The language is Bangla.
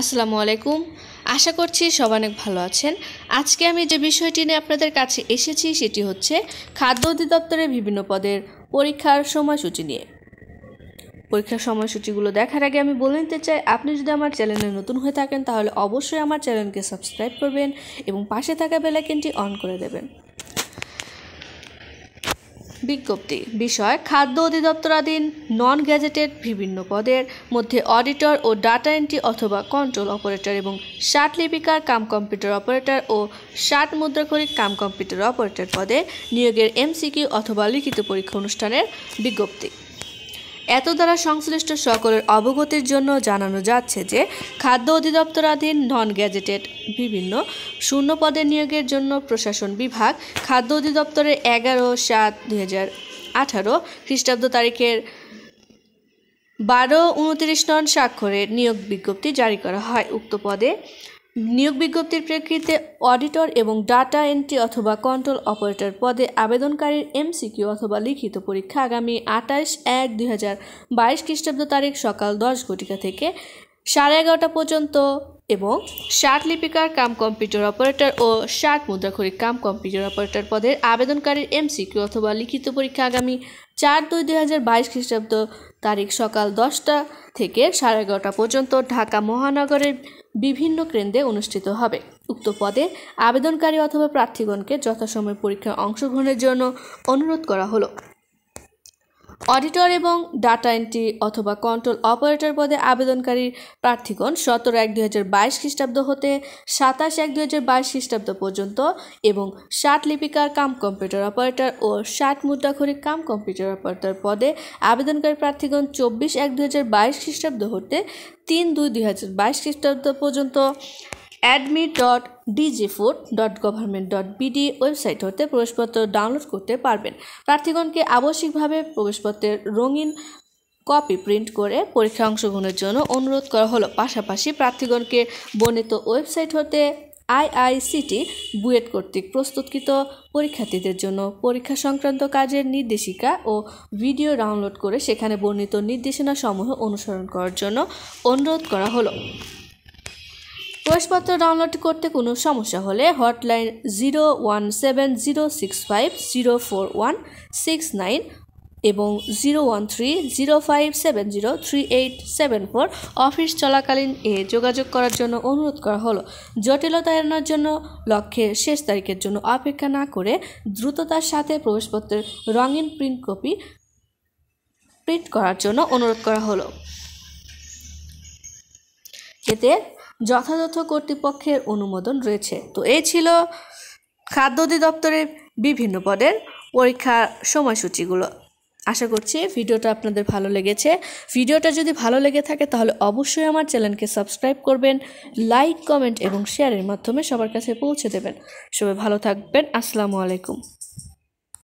আসসালামু আলাইকুম আশা করছি সব অনেক ভালো আছেন আজকে আমি যে বিষয়টি নিয়ে আপনাদের কাছে এসেছি সেটি হচ্ছে খাদ্য অধিদপ্তরের বিভিন্ন পদের পরীক্ষার সময়সূচি নিয়ে পরীক্ষার সময়সূচিগুলো দেখার আগে আমি বলে নিতে চাই আপনি যদি আমার চ্যানেলে নতুন হয়ে থাকেন তাহলে অবশ্যই আমার চ্যানেলকে সাবস্ক্রাইব করবেন এবং পাশে থাকা বেলাইকেনটি অন করে দেবেন বিজ্ঞপ্তি বিষয় খাদ্য অধিদপ্তরাধীন নন গ্যাজেটেড বিভিন্ন পদের মধ্যে অডিটর ও ডাটা এন্ট্রি অথবা কন্ট্রোল অপারেটর এবং ষাট লিপিকার কাম কম্পিউটার অপারেটর ও ষাট মুদ্রাক্ষরিক কাম কম্পিউটার অপারেটর পদে নিয়োগের এমসিকিউ অথবা লিখিত পরীক্ষা অনুষ্ঠানের বিজ্ঞপ্তি এত দ্বারা সংশ্লিষ্ট সকলের অবগতির জন্য জানানো যাচ্ছে যে খাদ্য অধিদপ্তরাধীন নন গ্যাজেটেড বিভিন্ন শূন্য পদে নিয়োগের জন্য প্রশাসন বিভাগ খাদ্য অধিদপ্তরের এগারো সাত দুই হাজার আঠারো খ্রিস্টাব্দ তারিখের বারো উনত্রিশ নন স্বাক্ষরে নিয়োগ বিজ্ঞপ্তি জারি করা হয় উক্ত পদে নিয়োগ বিজ্ঞপ্তির প্রেক্ষিতে অডিটর এবং ডাটা এন্ট্রি অথবা কন্ট্রোল অপারেটর পদে আবেদনকারীর এমসিকিউ অথবা লিখিত পরীক্ষা আগামী আঠাশ এক দুই হাজার বাইশ খ্রিস্টাব্দ তারিখ সকাল দশ ঘটিকা থেকে সাড়ে এগারোটা পর্যন্ত এবং ষাট লিপিকার কাম কম্পিউটার অপারেটর ও ষাট মুদ্রাখড়ি কাম কম্পিউটার অপারেটর পদের আবেদনকারীর এমসিকিউ অথবা লিখিত পরীক্ষা আগামী চার দুই দুই হাজার বাইশ খ্রিস্টাব্দ তারিখ সকাল দশটা থেকে সাড়ে এগারোটা পর্যন্ত ঢাকা মহানগরের বিভিন্ন কেন্দ্রে অনুষ্ঠিত হবে উক্ত পদে আবেদনকারী অথবা প্রার্থীগণকে যথাসময়ে পরীক্ষায় অংশগ্রহণের জন্য অনুরোধ করা হলো অডিটর এবং ডাটা এন্ট্রি অথবা কন্ট্রোল অপারেটর পদে আবেদনকারী প্রার্থীগণ সতেরো এক দুই হাজার বাইশ খ্রিস্টাব্দ হতে সাতাশ এক দুই হাজার বাইশ খ্রিস্টাব্দ পর্যন্ত এবং ষাট লিপিকার কাম কম্পিউটার অপারেটর ও ষাট মুদ্রাখরিক কাম কম্পিউটার অপারেটর পদে আবেদনকারী প্রার্থীগণ চব্বিশ এক দুই হাজার বাইশ খ্রিস্টাব্দ হতে তিন দুই দুই হাজার বাইশ খ্রিস্টাব্দ পর্যন্ত admit dot DG food dot government dot BD website হতে প্রবেশপত্র ডাউনলোড করতে পারবেন প্রার্থীগণকে আবশ্যিকভাবে প্রবেশপত্রের রঙিন কপি প্রিন্ট করে পরীক্ষা অংশগ্রহণের জন্য অনুরোধ করা হলো পাশাপাশি প্রার্থীগণকে বর্ণিত ওয়েবসাইট হতে আইআইসিটি বুয়েট কর্তৃক প্রস্তুতকৃত পরীক্ষার্থীদের জন্য পরীক্ষা সংক্রান্ত কাজের নির্দেশিকা ও ভিডিও ডাউনলোড করে সেখানে বর্ণিত নির্দেশনা সমূহ অনুসরণ করার জন্য অনুরোধ করা হলো প্রবেশপত্র ডাউনলোড করতে কোনো সমস্যা হলে hotline zero one seven zero six five zero four one six nine এবং zero one three zero five seven zero three eight seven four office চলাকালীন এ যোগাযোগ করার জন্য অনুরোধ করা হলো জটিলতা এড়ানোর জন্য লক্ষ্যের শেষ তারিখের জন্য অপেক্ষা না করে দ্রুততার সাথে প্রবেশপত্রের রঙিন প্রিন্ট কপি প্রিন্ট করার জন্য অনুরোধ করা হলো এতে যথাযথ কর্তৃপক্ষের অনুমোদন রয়েছে তো এই ছিল খাদ্য অধিদপ্তরের বিভিন্ন পদের পরীক্ষার সময়সূচিগুলো আশা করছি ভিডিওটা আপনাদের ভালো লেগেছে ভিডিওটা যদি ভালো লেগে থাকে তাহলে অবশ্যই আমার চ্যানেলকে সাবস্ক্রাইব করবেন লাইক কমেন্ট এবং শেয়ারের মাধ্যমে সবার কাছে পৌঁছে দেবেন সবাই ভালো থাকবেন আসসালামু আলাইকুম